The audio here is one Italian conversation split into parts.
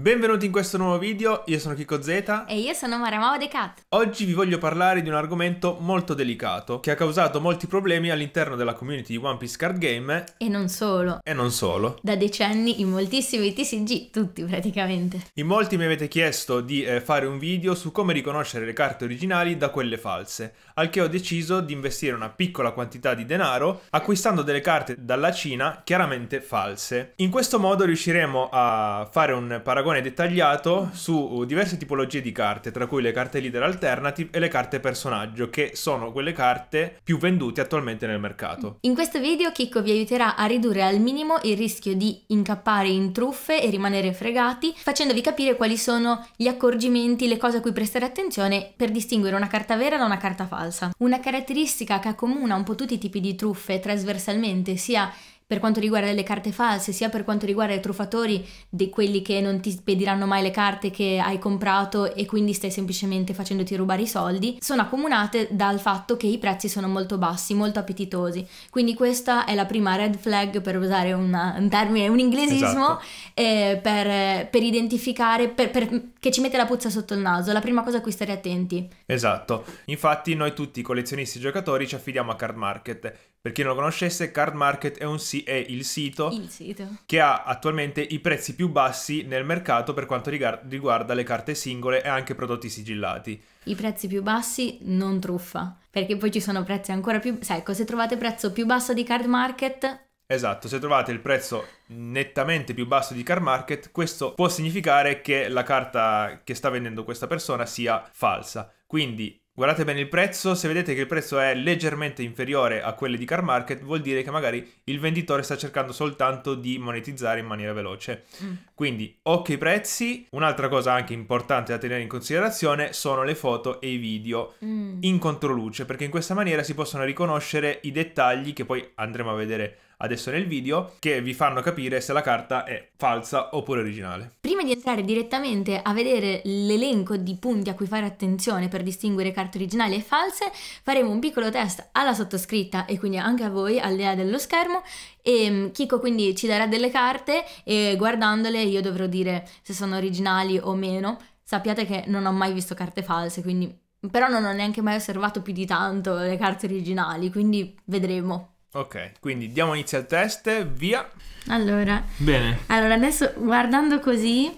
Benvenuti in questo nuovo video, io sono Kiko Zeta e io sono Maramao De Cat. Oggi vi voglio parlare di un argomento molto delicato che ha causato molti problemi all'interno della community di One Piece Card Game e non solo. E non solo. Da decenni in moltissimi TCG, tutti praticamente. In molti mi avete chiesto di eh, fare un video su come riconoscere le carte originali da quelle false, al che ho deciso di investire una piccola quantità di denaro acquistando delle carte dalla Cina chiaramente false. In questo modo riusciremo a fare un paragone paragone dettagliato su uh, diverse tipologie di carte, tra cui le carte leader alternative e le carte personaggio, che sono quelle carte più vendute attualmente nel mercato. In questo video Chicco vi aiuterà a ridurre al minimo il rischio di incappare in truffe e rimanere fregati, facendovi capire quali sono gli accorgimenti, le cose a cui prestare attenzione per distinguere una carta vera da una carta falsa. Una caratteristica che accomuna un po' tutti i tipi di truffe trasversalmente, sia per quanto riguarda le carte false, sia per quanto riguarda i truffatori, di quelli che non ti spediranno mai le carte che hai comprato e quindi stai semplicemente facendoti rubare i soldi, sono accomunate dal fatto che i prezzi sono molto bassi, molto appetitosi. Quindi questa è la prima red flag, per usare una, un termine, un inglesismo, esatto. eh, per, per, identificare, per, per, che ci mette la puzza sotto il naso, la prima cosa a cui stare attenti. Esatto, infatti noi tutti collezionisti e giocatori ci affidiamo a Card Market per chi non lo conoscesse, Card Market è, si- è il, sito il, sito che ha attualmente i prezzi più bassi nel mercato per quanto riga- riguarda le carte singole e anche prodotti sigillati. I prezzi più bassi non truffa, perché poi ci sono prezzi ancora più... Sai, ecco, se trovate prezzo più basso di Card Market, Esatto, se trovate il prezzo nettamente più basso di Card market, questo può significare che la carta che sta vendendo questa persona sia falsa. Quindi Guardate bene il prezzo, se vedete che il prezzo è leggermente inferiore a quelli di car market, vuol dire che magari il venditore sta cercando soltanto di monetizzare in maniera veloce. Mm. Quindi occhi ai prezzi, un'altra cosa anche importante da tenere in considerazione sono le foto e i video mm. in controluce, perché in questa maniera si possono riconoscere i dettagli che poi andremo a vedere adesso nel video che vi fanno capire se la carta è falsa oppure originale. Prima di entrare direttamente a vedere l'elenco di punti a cui fare attenzione per distinguere carte originali e false, faremo un piccolo test alla sottoscritta e quindi anche a voi al di là dello schermo e ehm, Kiko quindi ci darà delle carte e guardandole io dovrò dire se sono originali o meno. Sappiate che non ho mai visto carte false, quindi però non ho neanche mai osservato più di tanto le carte originali, quindi vedremo. Ok, quindi diamo inizio al test, via. Allora. Bene. Allora, adesso guardando così...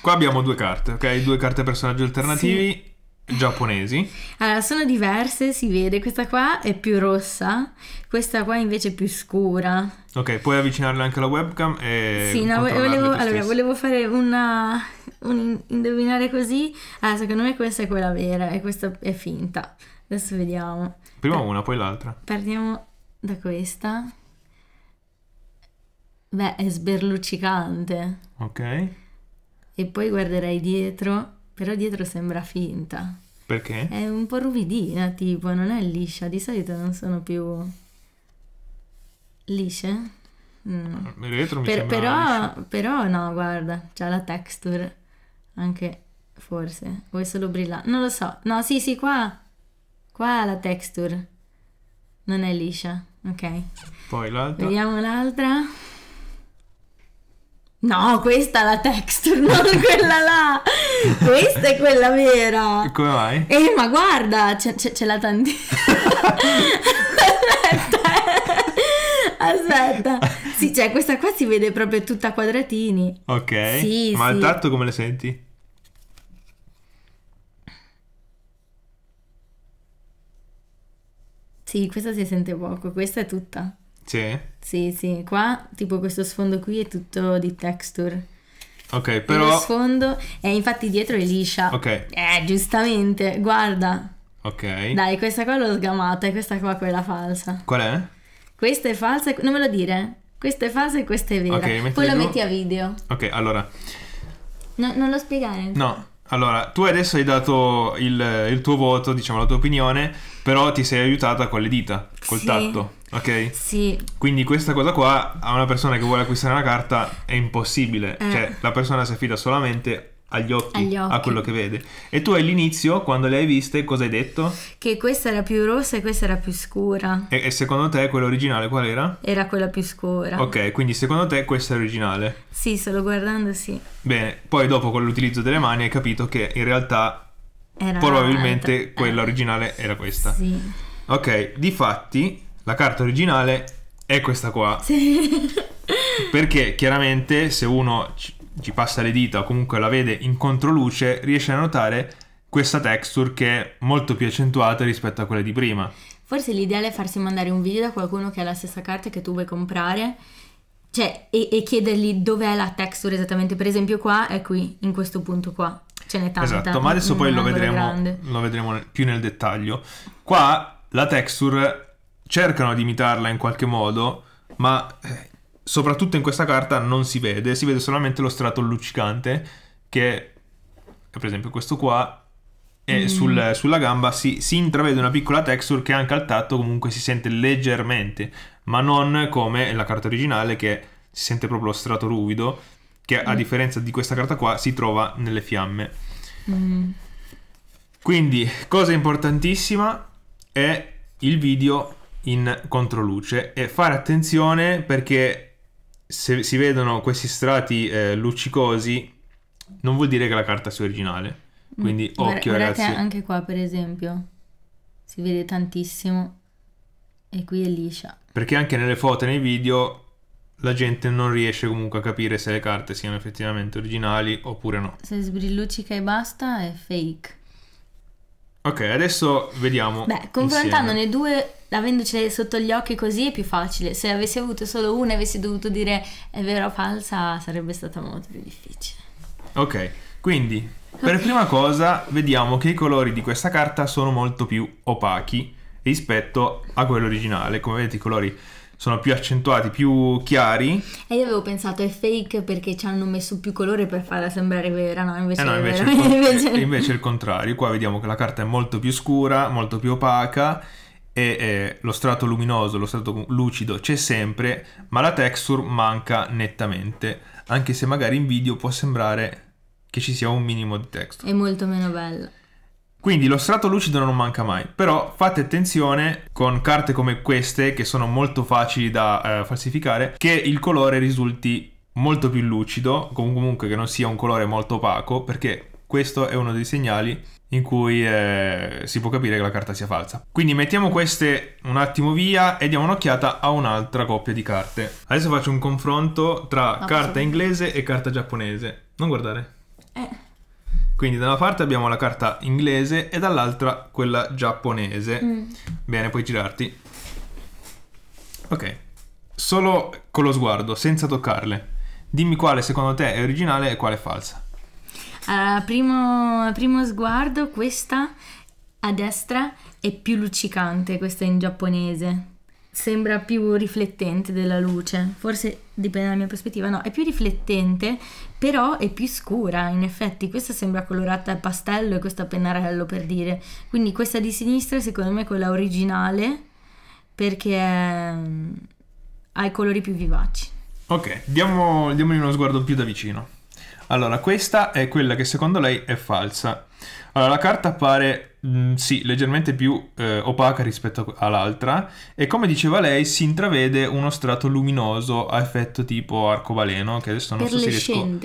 Qua abbiamo due carte, ok? Due carte personaggi alternativi sì. giapponesi. Allora, sono diverse, si vede. Questa qua è più rossa, questa qua invece è più scura. Ok, puoi avvicinarle anche alla webcam e... Sì, no, volevo, allora, volevo fare una... Un indovinare così. Allora, ah, secondo me questa è quella vera e questa è finta. Adesso vediamo. Prima una, poi l'altra. Partiamo da questa. Beh, è sberluccicante. Ok. E poi guarderei dietro, però dietro sembra finta. Perché? È un po' ruvidina, tipo, non è liscia. Di solito non sono più lisce. Mm. Retro mi per, però, però, no, guarda, c'ha la texture anche forse, o è solo brillante, non lo so. No, sì, sì, qua, qua la texture non è liscia. Ok. Poi l'altra. Vediamo l'altra. No, questa è la texture, non quella là. questa è quella vera. E come mai? Eh, ma guarda, ce, c'è, l'ha tantissima. Aspetta. Aspetta. Sì, cioè questa qua si vede proprio tutta a quadratini. Ok. Sì, ma sì. il tatto come le senti? Sì, questa si sente poco, questa è tutta. Sì? Sì, sì, qua tipo questo sfondo qui è tutto di texture. Ok, però... lo sfondo è infatti dietro è liscia. Ok. Eh, giustamente, guarda. Ok. Dai, questa qua l'ho sgamata e questa qua quella falsa. Qual è? Questa è falsa, non me lo dire. Questa è falsa e questa è vera. Okay, Poi lo metti a video. Ok, allora... No, non lo spiegare. No. Allora, tu adesso hai dato il, il, tuo voto, diciamo la tua opinione, però ti sei aiutata con le dita, col sì. tatto, ok? Sì. Quindi questa cosa qua a una persona che vuole acquistare una carta è impossibile, eh. cioè la persona si affida solamente agli occhi, agli occhi, a quello che vede. E tu all'inizio, quando le hai viste, cosa hai detto? Che questa era più rossa e questa era più scura. E, e secondo te quella originale qual era? Era quella più scura. Ok, quindi secondo te questa è originale? Sì, solo guardando sì. Bene, poi dopo con l'utilizzo delle mani hai capito che in realtà era probabilmente altra. quella originale era questa. Sì. Ok, difatti la carta originale è questa qua. Sì. Perché chiaramente se uno ci passa le dita o comunque la vede in controluce, riesce a notare questa texture che è molto più accentuata rispetto a quella di prima. Forse l'ideale è farsi mandare un video da qualcuno che ha la stessa carta che tu vuoi comprare cioè, e, e chiedergli dov'è la texture esattamente. Per esempio qua è qui, in questo punto qua. Ce n'è tanta. Esatto, ma adesso poi lo vedremo, lo vedremo più nel dettaglio. Qua la texture cercano di imitarla in qualche modo, ma eh, soprattutto in questa carta non si vede, si vede solamente lo strato luccicante che è per esempio questo qua e mm. sul, sulla gamba si, si, intravede una piccola texture che anche al tatto comunque si sente leggermente, ma non come la carta originale che si sente proprio lo strato ruvido che mm. a differenza di questa carta qua si trova nelle fiamme. Mm. Quindi, cosa importantissima è il video in controluce e fare attenzione perché se si vedono questi strati eh, luccicosi, non vuol dire che la carta sia originale. Mm. Quindi mm. occhio Guardate ragazzi. anche qua per esempio, si vede tantissimo e qui è liscia. Perché anche nelle foto e nei video la gente non riesce comunque a capire se le carte siano effettivamente originali oppure no. Se sbrilluccica e basta è fake. Ok, adesso vediamo. Beh, confrontandone insieme. due, avendocele sotto gli occhi così è più facile. Se avessi avuto solo una e avessi dovuto dire è vera o falsa, sarebbe stato molto più difficile. Ok, quindi okay. per prima cosa vediamo che i colori di questa carta sono molto più opachi rispetto a quello originale. Come vedete i colori sono più accentuati, più chiari. E io avevo pensato è fake perché ci hanno messo più colore per farla sembrare vera, no? Invece, eh no, invece, vera. Il, invece... Eh, invece il contrario, qua vediamo che la carta è molto più scura, molto più opaca e eh, lo strato luminoso, lo strato lucido c'è sempre, ma la texture manca nettamente, anche se magari in video può sembrare che ci sia un minimo di texture. È molto meno bella. Quindi lo strato lucido non manca mai, però fate attenzione con carte come queste, che sono molto facili da eh, falsificare, che il colore risulti molto più lucido, comunque che non sia un colore molto opaco, perché questo è uno dei segnali in cui eh, si può capire che la carta sia falsa. Quindi mettiamo queste un attimo via e diamo un'occhiata a un'altra coppia di carte. Adesso faccio un confronto tra no, carta inglese e carta giapponese. Non guardare. Eh. Quindi da una parte abbiamo la carta inglese e dall'altra quella giapponese. Mm. Bene, puoi girarti. Ok, solo con lo sguardo, senza toccarle. Dimmi quale secondo te è originale e quale è falsa. Uh, primo, primo sguardo, questa a destra è più luccicante, questa in giapponese sembra più riflettente della luce, forse dipende dalla mia prospettiva, no, è più riflettente, però è più scura, in effetti questa sembra colorata a pastello e questa a pennarello per dire, quindi questa di sinistra secondo me è quella originale perché è... Mm, ha i colori più vivaci. Ok, diamo, diamogli uno sguardo più da vicino. Allora, questa è quella che secondo lei è falsa. Allora, la carta appare mh, mm, sì, leggermente più eh, opaca rispetto all'altra e come diceva lei si intravede uno strato luminoso a effetto tipo arcobaleno che adesso non so se riesco,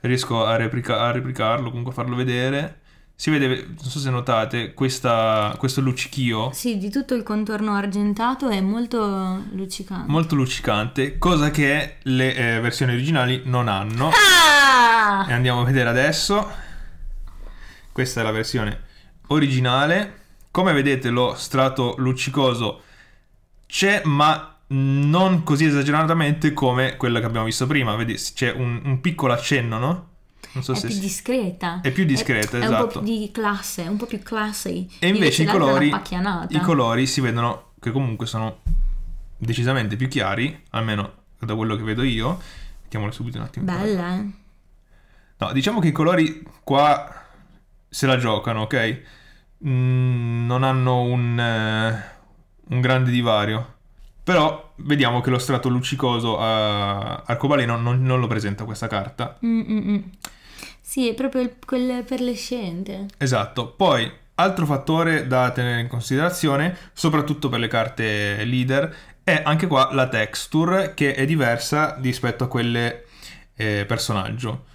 riesco a, replica- a, replicarlo, comunque a farlo vedere. Si vede, non so se notate, questa, questo luccichio. Sì, di tutto il contorno argentato è molto luccicante. Molto luccicante, cosa che le eh, versioni originali non hanno. Ah! E andiamo a vedere adesso. Questa è la versione originale. Come vedete lo strato luccicoso c'è, ma non così esageratamente come quella che abbiamo visto prima. Vedi, c'è un, un piccolo accenno, no? Non so è se più si... discreta. È più discreta, è, esatto. È un po' più esatto. di classe, un po' più classy. E invece, invece i, colori, i colori si vedono che comunque sono decisamente più chiari, almeno da quello che vedo io. Mettiamolo subito un attimo. Bella, eh? No, diciamo che i colori qua se la giocano, ok? Mm, non hanno un, eh, un, grande divario. Però vediamo che lo strato luccicoso a eh, arcobaleno non, non lo presenta questa carta. Mm-mm. Sì, è proprio il, quel perlescente. Esatto. Poi, altro fattore da tenere in considerazione, soprattutto per le carte leader, è anche qua la texture che è diversa rispetto a quelle eh, personaggio.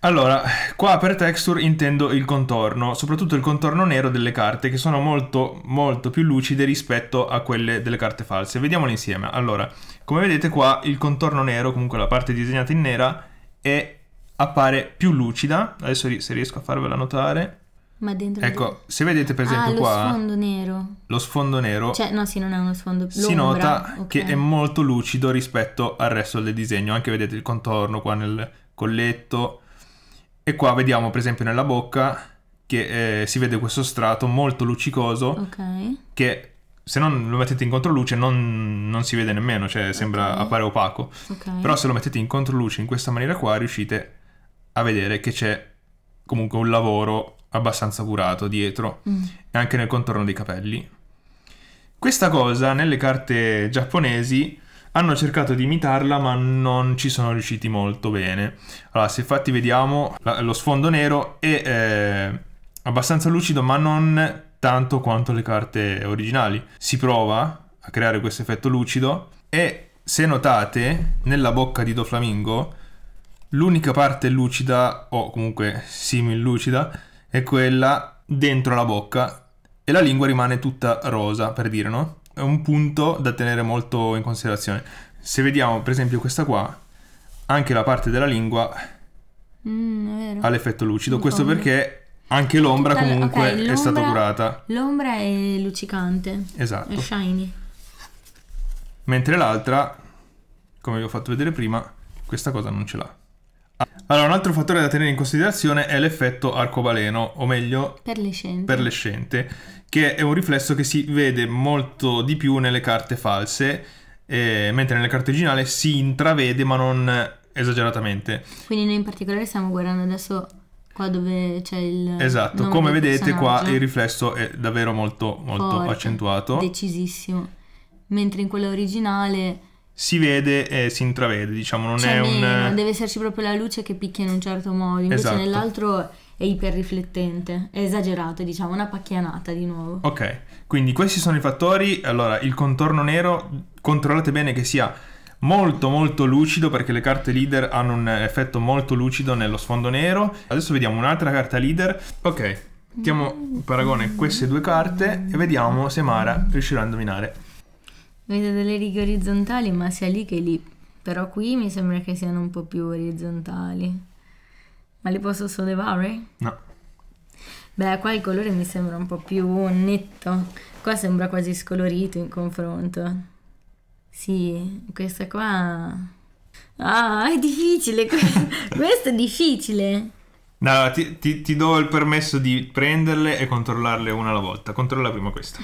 Allora, qua per texture intendo il contorno, soprattutto il contorno nero delle carte che sono molto molto più lucide rispetto a quelle delle carte false. Vediamole insieme. Allora, come vedete qua il contorno nero, comunque la parte disegnata in nera, è, appare più lucida. Adesso se riesco a farvela notare. Ma dentro Ecco, se vedete per esempio ah, lo qua... lo sfondo nero. Lo sfondo nero... Cioè, no, sì, non è uno sfondo... Si nota okay. che è molto lucido rispetto al resto del disegno. Anche vedete il contorno qua nel colletto e qua vediamo per esempio nella bocca che eh, si vede questo strato molto luccicoso okay. che se non lo mettete in controluce non, non si vede nemmeno, cioè sembra okay. appare opaco. Okay. Però se lo mettete in controluce in questa maniera qua riuscite a vedere che c'è comunque un lavoro abbastanza curato dietro mm. e anche nel contorno dei capelli. Questa cosa nelle carte giapponesi hanno cercato di imitarla ma non ci sono riusciti molto bene. Allora, se infatti vediamo lo sfondo nero è eh, abbastanza lucido ma non tanto quanto le carte originali. Si prova a creare questo effetto lucido e se notate nella bocca di Doflamingo l'unica parte lucida o comunque similucida è quella dentro la bocca e la lingua rimane tutta rosa per dire no? è un punto da tenere molto in considerazione. Se vediamo per esempio questa qua, anche la parte della lingua mm, ha l'effetto lucido. In Questo fondo. perché anche l'ombra Tutta comunque okay, l'ombra, è stata curata. L'ombra è luccicante. Esatto. È shiny. Mentre l'altra, come vi ho fatto vedere prima, questa cosa non ce l'ha. Allora, un altro fattore da tenere in considerazione è l'effetto arcobaleno, o meglio, perlescente. perlescente, che è un riflesso che si vede molto di più nelle carte false, eh, mentre nelle carte originali si intravede, ma non esageratamente. Quindi noi in particolare stiamo guardando adesso qua dove c'è il... Esatto, come vedete qua il riflesso è davvero molto, molto Forte, accentuato. Decisissimo. Mentre in quello originale si vede e si intravede, diciamo, non cioè, è un... Non deve esserci proprio la luce che picchia in un certo modo, invece esatto. nell'altro è iperriflettente, è esagerato, diciamo, una pacchianata di nuovo. Ok, quindi questi sono i fattori, allora il contorno nero controllate bene che sia molto molto lucido perché le carte leader hanno un effetto molto lucido nello sfondo nero. Adesso vediamo un'altra carta leader, ok, mettiamo in paragone queste due carte e vediamo se Mara riuscirà a indovinare vedo delle righe orizzontali ma sia lì che lì però qui mi sembra che siano un po' più orizzontali ma li posso sollevare? no beh qua il colore mi sembra un po' più netto qua sembra quasi scolorito in confronto sì questa qua ah è difficile questa è difficile No, ti, ti, ti do il permesso di prenderle e controllarle una alla volta. Controlla prima questa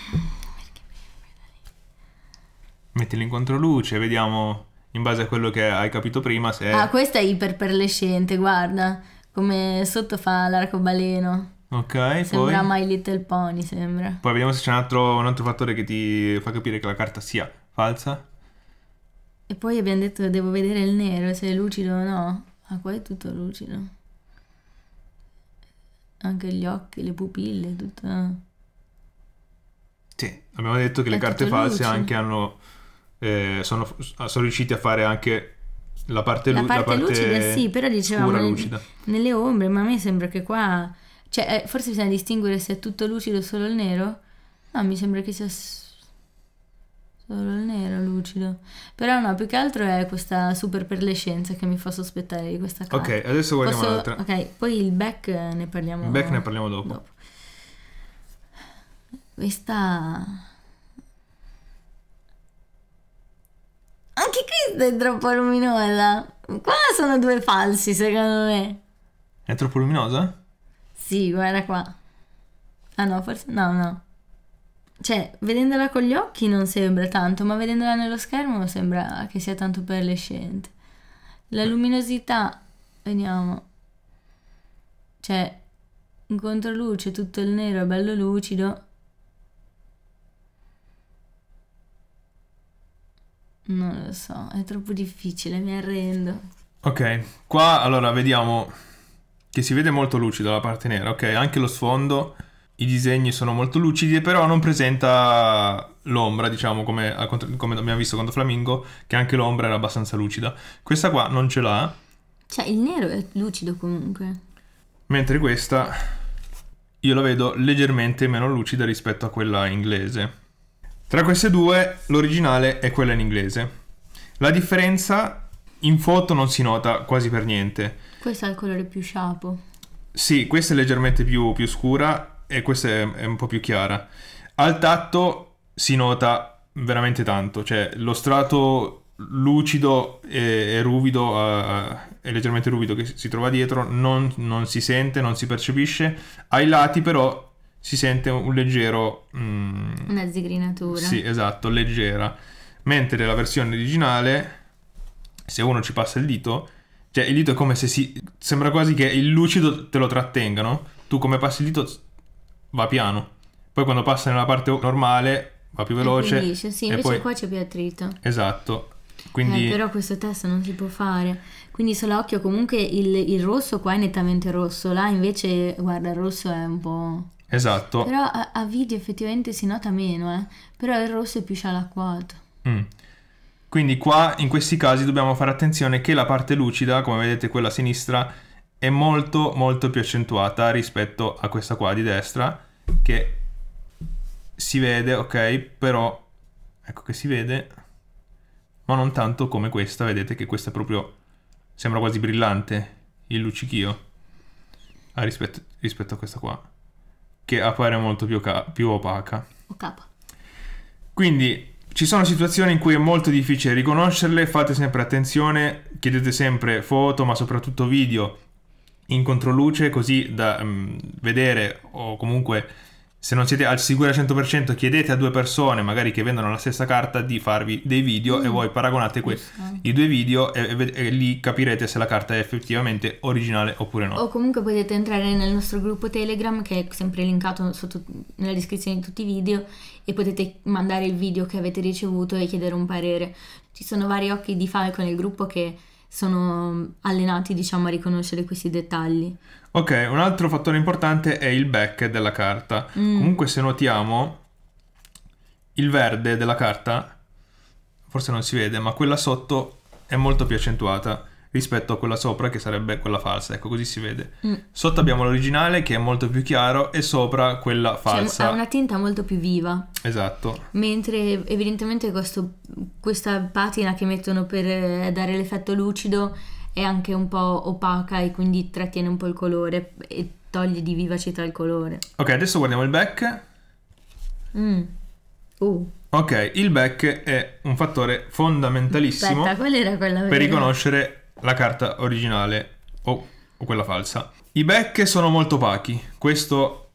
mettili in controluce, vediamo in base a quello che hai capito prima se... Ah, questa è iperperlescente, guarda, come sotto fa l'arcobaleno. Ok, sembra poi... My Little Pony, sembra. Poi vediamo se c'è un altro, un altro fattore che ti fa capire che la carta sia falsa. E poi abbiamo detto che devo vedere il nero, se è lucido o no. Ah, qua è tutto lucido. Anche gli occhi, le pupille, tutto... Sì, abbiamo detto che è le carte false luce. anche hanno eh, sono, ah, sono, riusciti a fare anche la parte, lu- la parte, la parte lucida, sì, però dicevamo scura, nel, nelle ombre, ma a me sembra che qua... Cioè, eh, forse bisogna distinguere se è tutto lucido o solo il nero. No, mi sembra che sia solo il nero lucido. Però no, più che altro è questa super perlescenza che mi fa sospettare di questa cosa. Ok, adesso guardiamo Posso... l'altra. Ok, poi il back ne parliamo. back ne parliamo dopo. dopo. Questa anche questa è troppo luminosa. Qua sono due falsi, secondo me. È troppo luminosa? Sì, guarda qua. Ah no, forse... No, no. Cioè, vedendola con gli occhi non sembra tanto, ma vedendola nello schermo sembra che sia tanto perlescente. La eh. luminosità... Vediamo. Cioè, in controluce tutto il nero è bello lucido. Non lo so, è troppo difficile, mi arrendo. Ok, qua allora vediamo che si vede molto lucida la parte nera, ok, anche lo sfondo, i disegni sono molto lucidi, però non presenta l'ombra, diciamo, come, come, abbiamo visto contro Flamingo, che anche l'ombra era abbastanza lucida. Questa qua non ce l'ha. Cioè, il nero è lucido comunque. Mentre questa io la vedo leggermente meno lucida rispetto a quella inglese. Tra queste due l'originale è quella in inglese. La differenza in foto non si nota quasi per niente. Questo è il colore più sciapo. Sì, questa è leggermente più, più scura e questa è, è un po' più chiara. Al tatto si nota veramente tanto, cioè lo strato lucido e, e ruvido, uh, e leggermente ruvido che si trova dietro, non, non, si sente, non si percepisce. Ai lati però si sente un leggero... Mm, Una zigrinatura. Sì, esatto, leggera. Mentre nella versione originale, se uno ci passa il dito, cioè il dito è come se si... sembra quasi che il lucido te lo trattenga, no? Tu come passi il dito va piano. Poi quando passa nella parte normale va più veloce. E liscio, sì, invece poi... qua c'è più attrito. Esatto. Quindi... Eh, però questo testo non si può fare. Quindi solo occhio, comunque il, il rosso qua è nettamente rosso, là invece, guarda, il rosso è un po'... Esatto. Però a, a video effettivamente si nota meno, eh. Però il rosso è più scialacquato. Mm. Quindi qua, in questi casi, dobbiamo fare attenzione che la parte lucida, come vedete quella a sinistra, è molto molto più accentuata rispetto a questa qua di destra, che si vede, ok, però... Ecco che si vede, ma non tanto come questa, vedete che questa è proprio... sembra quasi brillante il luccichio ah, rispetto, rispetto a questa qua che appare molto più, ca- più opaca. Ocapa. Quindi ci sono situazioni in cui è molto difficile riconoscerle, fate sempre attenzione, chiedete sempre foto ma soprattutto video in controluce così da um, vedere o comunque se non siete al sicuro al 100% chiedete a due persone magari che vendono la stessa carta di farvi dei video mm. e voi paragonate que- i due video e, e, e, lì capirete se la carta è effettivamente originale oppure no. O comunque potete entrare nel nostro gruppo Telegram che è sempre linkato sotto, nella descrizione di tutti i video e potete mandare il video che avete ricevuto e chiedere un parere. Ci sono vari occhi di falco nel gruppo che sono mm, allenati diciamo a riconoscere questi dettagli. Ok, un altro fattore importante è il back della carta. Mm. Comunque se notiamo il verde della carta, forse non si vede, ma quella sotto è molto più accentuata rispetto a quella sopra che sarebbe quella falsa, ecco così si vede. Mm. Sotto abbiamo l'originale che è molto più chiaro e sopra quella cioè, falsa. Cioè, ha una tinta molto più viva. Esatto. Mentre evidentemente questo, questa patina che mettono per eh, dare l'effetto lucido è anche un po' opaca e quindi trattiene un po' il colore e toglie di vivacità il colore. Ok, adesso guardiamo il back. Mm. Uh. Ok, il back è un fattore fondamentalissimo Aspetta, per riconoscere la carta originale o, o quella falsa. I back sono molto opachi, questo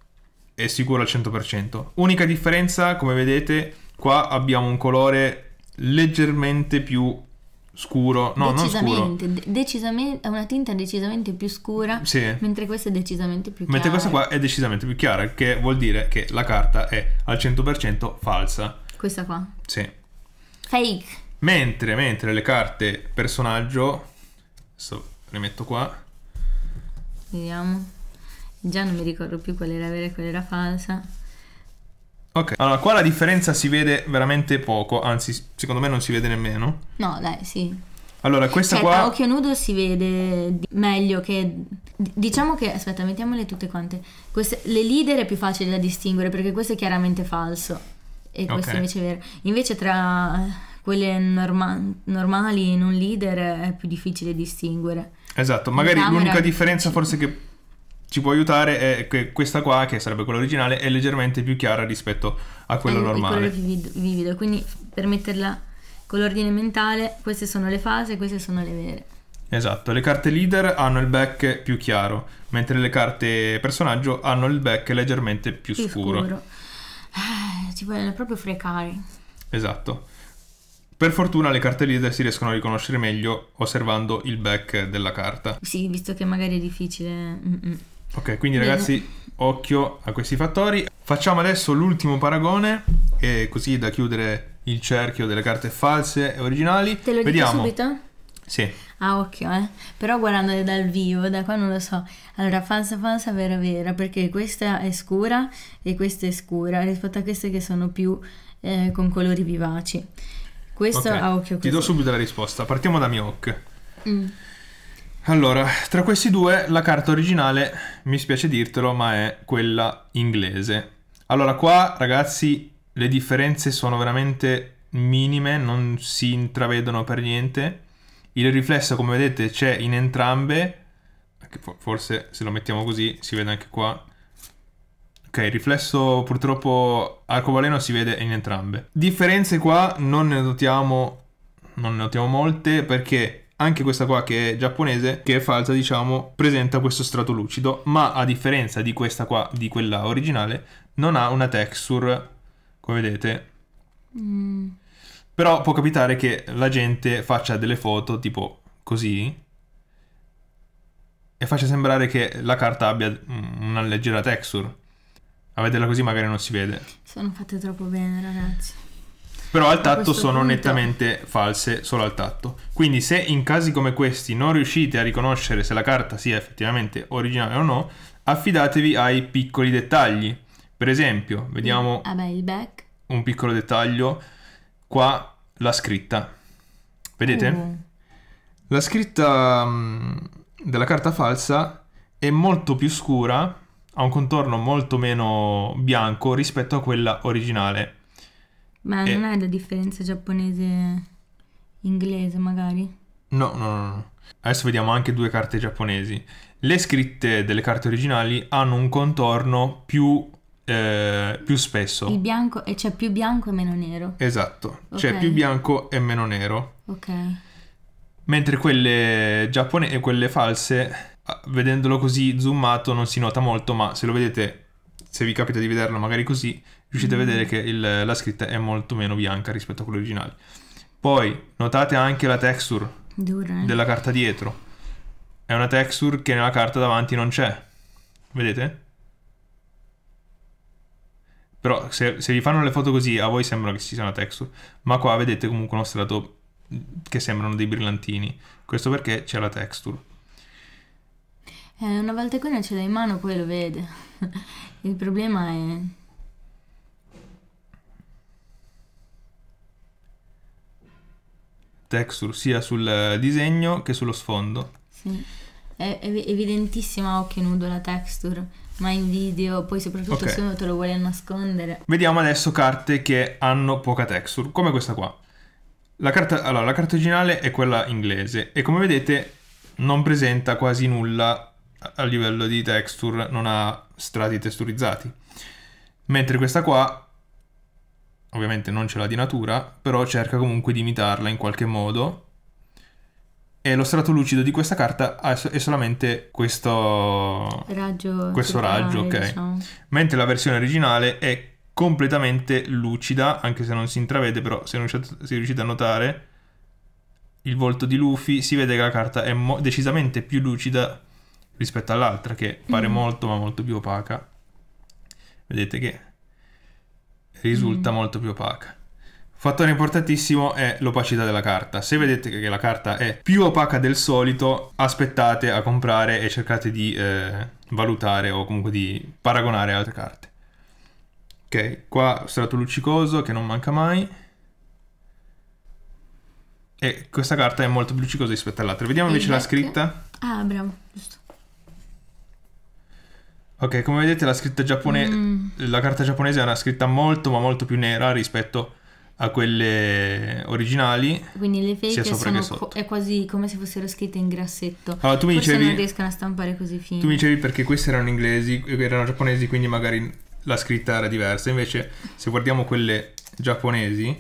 è sicuro al 100%. Unica differenza, come vedete, qua abbiamo un colore leggermente più scuro, no, non scuro. decisamente, è una tinta decisamente più scura, sì. mentre questa è decisamente più chiara. Mentre questa qua è decisamente più chiara, che vuol dire che la carta è al 100% falsa. Questa qua? Sì. Fake. Mentre, mentre le carte personaggio Sto, rimetto qua. Vediamo. Già non mi ricordo più qual era vera e qual era falsa. Ok, allora qua la differenza si vede veramente poco, anzi secondo me non si vede nemmeno. No, dai, sì. Allora questa aspetta, cioè, qua... A occhio nudo si vede meglio che... Diciamo che... Aspetta, mettiamole tutte quante. Queste... Le leader è più facile da distinguere perché questo è chiaramente falso e questo okay. invece è vero. Invece tra quelle norma- normali in un leader è più difficile distinguere. Esatto, magari l'unica differenza forse che ci può aiutare è che questa qua, che sarebbe quella originale, è leggermente più chiara rispetto a quella è eh, normale. È più vivido, quindi per metterla con l'ordine mentale, queste sono le fasi, queste sono le vere. Esatto, le carte leader hanno il back più chiaro, mentre le carte personaggio hanno il back leggermente più, più scuro. scuro. Eh, ci vogliono proprio frecare. Esatto. Per fortuna le carte leader si riescono a riconoscere meglio osservando il back della carta. Sì, visto che magari è difficile. Mm-mm. Ok, quindi Bene. ragazzi, occhio a questi fattori. Facciamo adesso l'ultimo paragone, e così da chiudere il cerchio delle carte false e originali. Te lo Vediamo. dico subito? Sì. Ah, occhio, eh. Però guardandole dal vivo, da qua non lo so. Allora, falsa, falsa, vera, vera, perché questa è scura e questa è scura rispetto a queste che sono più eh, con colori vivaci. Questo okay. a occhio chiuso. Ti do subito la risposta. Partiamo da Mioc. Mm. Allora, tra questi due la carta originale, mi spiace dirtelo, ma è quella inglese. Allora, qua ragazzi, le differenze sono veramente minime, non si intravedono per niente. Il riflesso, come vedete, c'è in entrambe. Forse se lo mettiamo così si vede anche qua. Ok, riflesso purtroppo arcobaleno si vede in entrambe. Differenze qua non ne notiamo, non ne notiamo molte perché anche questa qua che è giapponese, che è falsa diciamo, presenta questo strato lucido, ma a differenza di questa qua, di quella originale, non ha una texture, come vedete. Mm. Però può capitare che la gente faccia delle foto tipo così e faccia sembrare che la carta abbia mm, una leggera texture. A vederla così magari non si vede. Sono fatte troppo bene, ragazzi. Però al tatto sono punto... nettamente false solo al tatto. Quindi se in casi come questi non riuscite a riconoscere se la carta sia effettivamente originale o no, affidatevi ai piccoli dettagli. Per esempio, vediamo ah beh, un piccolo dettaglio qua la scritta. Vedete? Uh. La scritta mm, della carta falsa è molto più scura ha un contorno molto meno bianco rispetto a quella originale. Ma e... Eh. non è la differenza giapponese-inglese magari? No, no, no, Adesso vediamo anche due carte giapponesi. Le scritte delle carte originali hanno un contorno più, eh, più spesso. Il bianco, e c'è più bianco e meno nero. Esatto, okay. c'è più bianco e meno nero. Ok. Mentre quelle, giapponesi e quelle false Ah, vedendolo così zoomato non si nota molto, ma se lo vedete, se vi capita di vederlo magari così, riuscite a mm. vedere che il, la scritta è molto meno bianca rispetto a quella originale. Poi notate anche la texture Dura. Eh. della carta dietro. È una texture che nella carta davanti non c'è. Vedete? Però se, se vi fanno le foto così a voi sembra che ci sia una texture, ma qua vedete comunque uno strato che sembrano dei brillantini. Questo perché c'è la texture. Eh, una volta che uno ce l'ha in mano poi lo vede. Il problema è... Texture sia sul eh, disegno che sullo sfondo. Sì. È evidentissima a occhio nudo la texture, ma in video poi soprattutto okay. se uno te lo vuole nascondere. Vediamo adesso carte che hanno poca texture, come questa qua. La carta, allora, la carta originale è quella inglese e come vedete non presenta quasi nulla a livello di texture non ha strati texturizzati. Mentre questa qua, ovviamente non ce l'ha di natura, però cerca comunque di imitarla in qualche modo. E lo strato lucido di questa carta è solamente questo raggio, questo raggio ok. Diciamo. Mentre la versione originale è completamente lucida, anche se non si intravede, però se, se riuscite a notare il volto di Luffy, si vede che la carta è decisamente più lucida rispetto all'altra che pare mm. molto ma molto più opaca. Vedete che risulta mm. molto più opaca. Fattore importantissimo è l'opacità della carta. Se vedete che la carta è più opaca del solito, aspettate a comprare e cercate di eh, valutare o comunque di paragonare altre carte. Ok, qua strato luccicoso che non manca mai. E questa carta è molto più luccicosa rispetto all'altra. Vediamo invece la scritta. Ah, bravo, giusto. Ok, come vedete la scritta giapponese, mm. la carta giapponese è una scritta molto ma molto più nera rispetto a quelle originali. Quindi le fake sono co- è quasi come se fossero scritte in grassetto. Allora, tu mi Forse dicevi, non riescono a stampare così fine. Tu mi dicevi perché queste erano inglesi, erano giapponesi, quindi magari la scritta era diversa. Invece se guardiamo quelle giapponesi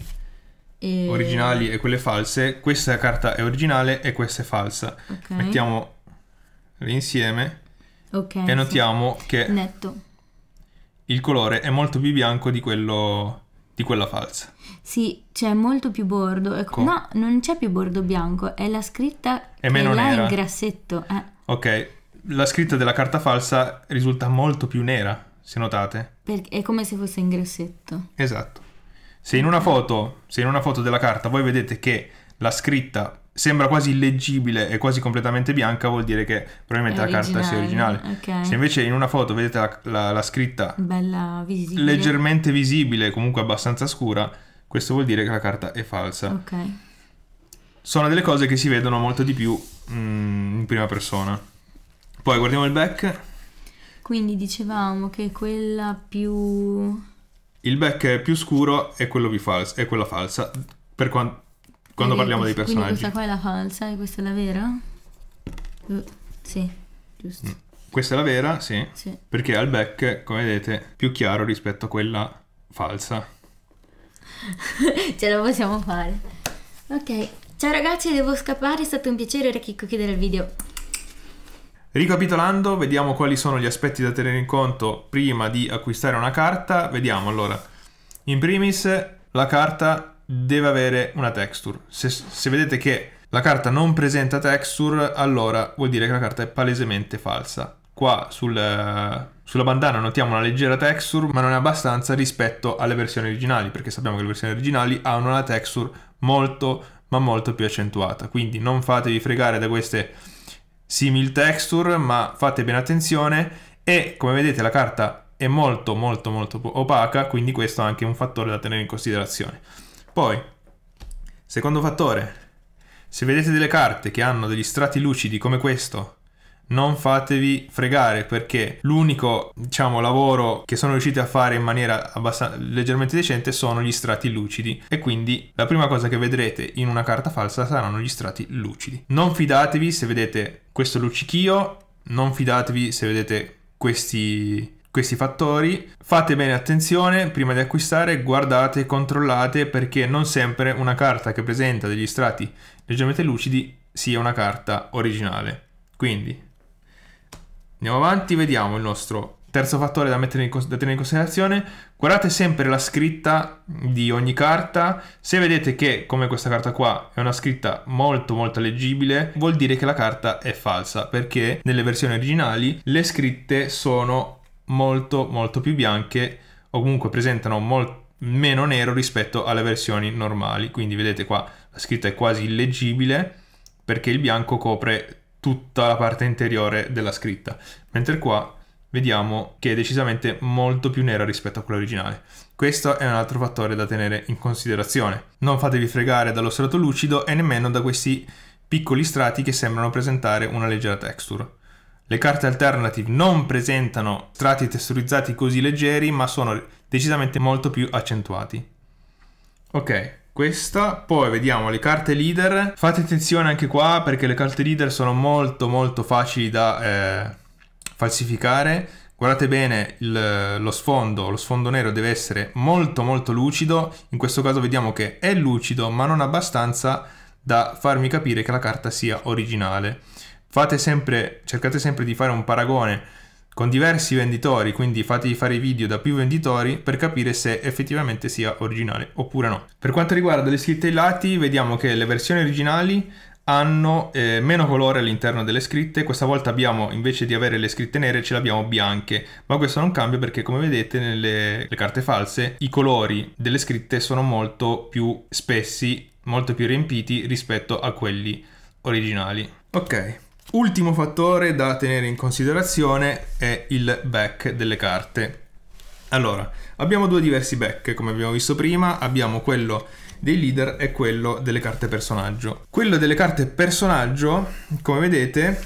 e... originali e quelle false, questa carta è originale e questa è falsa. Okay. Mettiamo insieme Ok. E notiamo che Netto. il colore è molto più bianco di quello di quella falsa. Sì, c'è molto più bordo. Ecco. No, non c'è più bordo bianco, è la scritta è meno là nera. in grassetto. Eh. Ok, la scritta della carta falsa risulta molto più nera, se notate. Perché è come se fosse in grassetto. Esatto. Se in una foto, se in una foto della carta voi vedete che la scritta sembra quasi illeggibile e quasi completamente bianca, vuol dire che probabilmente la carta sia originale. Okay. Se invece in una foto vedete la, la, la scritta visibile. leggermente visibile, comunque abbastanza scura, questo vuol dire che la carta è falsa. Okay. Sono delle cose che si vedono molto di più mh, mm, in prima persona. Poi guardiamo il back. Quindi dicevamo che quella più... Il back più scuro è, quello più falso, è quella falsa, per quanto quando Hai parliamo detto, dei personaggi. questa qua è la falsa e questa è la vera? Uh, sì, giusto. Mm. Questa è la vera, sì, sì. Perché ha il back, come vedete, più chiaro rispetto a quella falsa. Ce la possiamo fare. Ok. Ciao ragazzi, devo scappare, è stato un piacere chiudere il video. Ricapitolando, vediamo quali sono gli aspetti da tenere in conto prima di acquistare una carta. Vediamo allora. In primis, la carta deve avere una texture. Se, se vedete che la carta non presenta texture, allora vuol dire che la carta è palesemente falsa. Qua sul, eh, sulla bandana notiamo una leggera texture, ma non è abbastanza rispetto alle versioni originali, perché sappiamo che le versioni originali hanno una texture molto, ma molto più accentuata. Quindi non fatevi fregare da queste simil texture, ma fate bene attenzione e come vedete la carta è molto molto molto opaca, quindi questo è anche un fattore da tenere in considerazione. Poi, secondo fattore, se vedete delle carte che hanno degli strati lucidi come questo, non fatevi fregare perché l'unico diciamo, lavoro che sono riusciti a fare in maniera leggermente decente sono gli strati lucidi e quindi la prima cosa che vedrete in una carta falsa saranno gli strati lucidi non fidatevi se vedete questo luccichio non fidatevi se vedete questi questi fattori. Fate bene attenzione prima di acquistare, guardate, controllate perché non sempre una carta che presenta degli strati leggermente lucidi sia una carta originale. Quindi andiamo avanti, vediamo il nostro terzo fattore da, mettere in, da tenere in considerazione. Guardate sempre la scritta di ogni carta. Se vedete che, come questa carta qua, è una scritta molto molto leggibile, vuol dire che la carta è falsa, perché nelle versioni originali le scritte sono molto molto più bianche o comunque presentano molto meno nero rispetto alle versioni normali quindi vedete qua la scritta è quasi illeggibile perché il bianco copre tutta la parte interiore della scritta mentre qua vediamo che è decisamente molto più nera rispetto a quella originale. Questo è un altro fattore da tenere in considerazione. Non fatevi fregare dallo strato lucido e nemmeno da questi piccoli strati che sembrano presentare una leggera texture. Le carte alternative non presentano strati texturizzati così leggeri, ma sono decisamente molto più accentuati. Ok, questa. Poi vediamo le carte leader. Fate attenzione anche qua perché le carte leader sono molto molto facili da eh, falsificare. Guardate bene il, lo sfondo, lo sfondo nero deve essere molto molto lucido. In questo caso vediamo che è lucido ma non abbastanza da farmi capire che la carta sia originale fate sempre, cercate sempre di fare un paragone con diversi venditori, quindi fatevi fare i video da più venditori per capire se effettivamente sia originale oppure no. Per quanto riguarda le scritte ai lati, vediamo che le versioni originali hanno eh, meno colore all'interno delle scritte, questa volta abbiamo invece di avere le scritte nere ce le abbiamo bianche, ma questo non cambia perché come vedete nelle carte false i colori delle scritte sono molto più spessi, molto più riempiti rispetto a quelli originali. Ok, Ultimo fattore da tenere in considerazione è il back delle carte. Allora, abbiamo due diversi back, come abbiamo visto prima, abbiamo quello dei leader e quello delle carte personaggio. Quello delle carte personaggio, come vedete,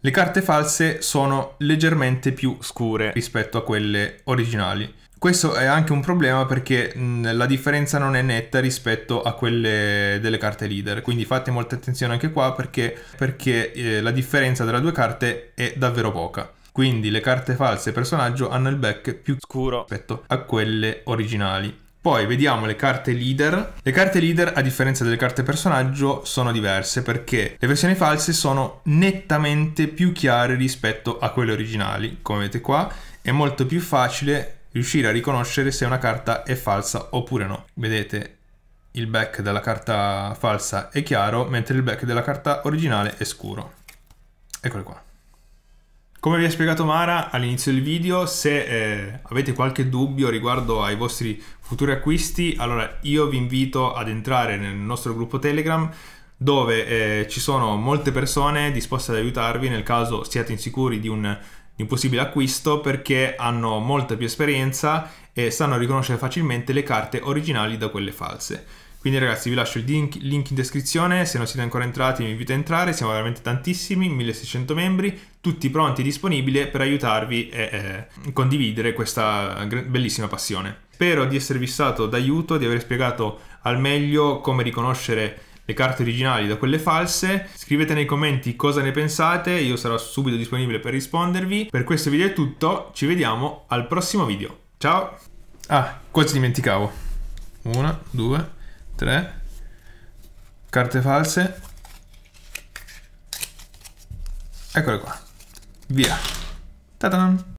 le carte false sono leggermente più scure rispetto a quelle originali. Questo è anche un problema perché mh, la differenza non è netta rispetto a quelle delle carte leader, quindi fate molta attenzione anche qua perché, perché eh, la differenza tra le due carte è davvero poca. Quindi le carte false personaggio hanno il back più scuro rispetto a quelle originali. Poi vediamo le carte leader. Le carte leader, a differenza delle carte personaggio, sono diverse perché le versioni false sono nettamente più chiare rispetto a quelle originali, come vedete qua. È molto più facile riuscire a riconoscere se una carta è falsa oppure no. Vedete, il back della carta falsa è chiaro, mentre il back della carta originale è scuro. Eccole qua. Come vi ha spiegato Mara all'inizio del video, se eh, avete qualche dubbio riguardo ai vostri futuri acquisti, allora io vi invito ad entrare nel nostro gruppo Telegram dove eh, ci sono molte persone disposte ad aiutarvi nel caso siate insicuri di un di un possibile acquisto perché hanno molta più esperienza e sanno riconoscere facilmente le carte originali da quelle false. Quindi ragazzi vi lascio il link in descrizione, se non siete ancora entrati vi invito a entrare, siamo veramente tantissimi, 1600 membri, tutti pronti e disponibili per aiutarvi e, e condividere questa bellissima passione. Spero di esservi stato d'aiuto, di aver spiegato al meglio come riconoscere le carte originali da quelle false. Scrivete nei commenti cosa ne pensate, io sarò subito disponibile per rispondervi. Per questo video è tutto, ci vediamo al prossimo video. Ciao! Ah, quasi dimenticavo. Una, due, tre. Carte false. Eccole qua. Via. Ta-da!